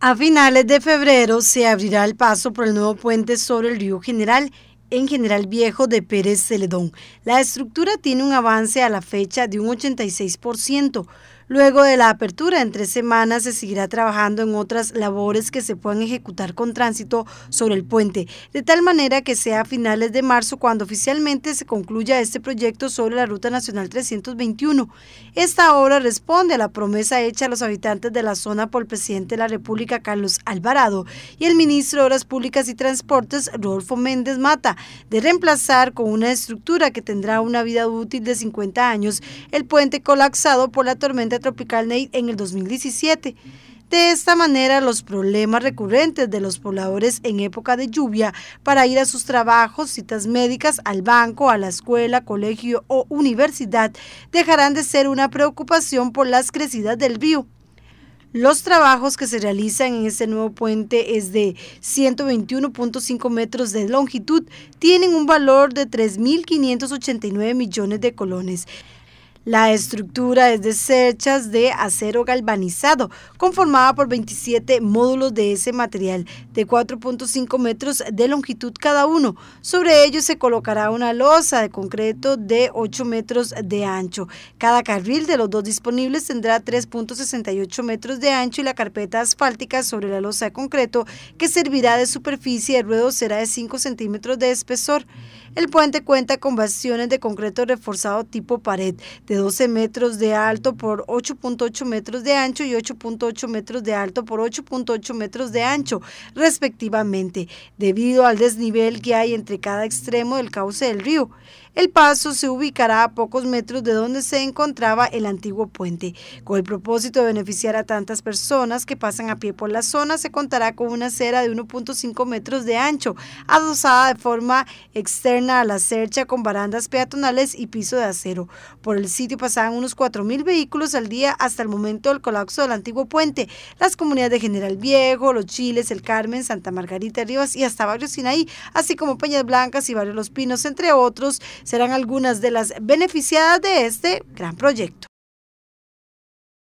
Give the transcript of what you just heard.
A finales de febrero se abrirá el paso por el nuevo puente sobre el río General en General Viejo de Pérez Celedón. La estructura tiene un avance a la fecha de un 86%, Luego de la apertura en tres semanas se seguirá trabajando en otras labores que se puedan ejecutar con tránsito sobre el puente, de tal manera que sea a finales de marzo cuando oficialmente se concluya este proyecto sobre la Ruta Nacional 321. Esta obra responde a la promesa hecha a los habitantes de la zona por el presidente de la República, Carlos Alvarado, y el ministro de Obras Públicas y Transportes, Rodolfo Méndez Mata, de reemplazar con una estructura que tendrá una vida útil de 50 años el puente colapsado por la tormenta Tropical Nate en el 2017. De esta manera, los problemas recurrentes de los pobladores en época de lluvia para ir a sus trabajos, citas médicas, al banco, a la escuela, colegio o universidad dejarán de ser una preocupación por las crecidas del río. Los trabajos que se realizan en este nuevo puente es de 121.5 metros de longitud, tienen un valor de 3.589 millones de colones. La estructura es de cerchas de acero galvanizado, conformada por 27 módulos de ese material, de 4.5 metros de longitud cada uno. Sobre ellos se colocará una losa de concreto de 8 metros de ancho. Cada carril de los dos disponibles tendrá 3.68 metros de ancho y la carpeta asfáltica sobre la losa de concreto, que servirá de superficie, de ruedo será de 5 centímetros de espesor. El puente cuenta con bastiones de concreto reforzado tipo pared, 12 metros de alto por 8.8 metros de ancho y 8.8 metros de alto por 8.8 metros de ancho, respectivamente, debido al desnivel que hay entre cada extremo del cauce del río. El paso se ubicará a pocos metros de donde se encontraba el antiguo puente. Con el propósito de beneficiar a tantas personas que pasan a pie por la zona, se contará con una acera de 1.5 metros de ancho, adosada de forma externa a la cercha con barandas peatonales y piso de acero. Por el sitio pasaban unos 4.000 vehículos al día hasta el momento del colapso del antiguo puente. Las comunidades de General Viejo, Los Chiles, El Carmen, Santa Margarita Rivas y hasta Barrio Sinaí, así como Peñas Blancas y Barrio Los Pinos, entre otros, serán algunas de las beneficiadas de este gran proyecto.